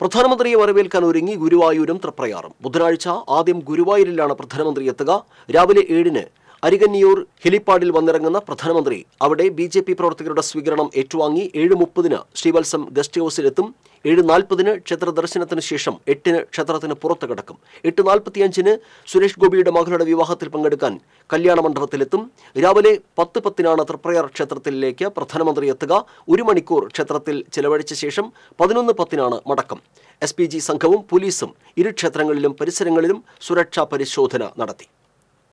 പ്രധാനമന്ത്രിയെ വരവേൽക്കാൻ ഒരുങ്ങി ഗുരുവായൂരും തൃപ്രയാറും ബുധനാഴ്ച ആദ്യം ഗുരുവായൂരിലാണ് പ്രധാനമന്ത്രി എത്തുക രാവിലെ ഏഴിന് അരികന്നിയൂർ ഹെലിപ്പാഡിൽ വന്നിറങ്ങുന്ന പ്രധാനമന്ത്രി അവിടെ ബി പ്രവർത്തകരുടെ സ്വീകരണം ഏറ്റുവാങ്ങി ഏഴ് മുപ്പതിന് ശ്രീവത്സം ഗസ്റ്റ് ഹൌസിലെത്തും ഏഴ് നാൽപ്പതിന് ക്ഷേത്ര ദർശനത്തിന് ശേഷം എട്ടിന് ക്ഷേത്രത്തിന് പുറത്ത് കിടക്കും എട്ട് നാൽപ്പത്തിയഞ്ചിന് സുരേഷ് ഗോപിയുടെ മകളുടെ വിവാഹത്തിൽ പങ്കെടുക്കാൻ കല്യാണ മണ്ഡപത്തിലെത്തും രാവിലെ പത്ത് പത്തിനാണ് തൃപ്രയർ ക്ഷേത്രത്തിലേക്ക് പ്രധാനമന്ത്രി എത്തുക ഒരു മണിക്കൂർ ക്ഷേത്രത്തിൽ ചെലവഴിച്ച ശേഷം പതിനൊന്ന് പത്തിനാണ് മടക്കം എസ് സംഘവും പോലീസും ഇരു ക്ഷേത്രങ്ങളിലും പരിസരങ്ങളിലും സുരക്ഷാ പരിശോധന നടത്തി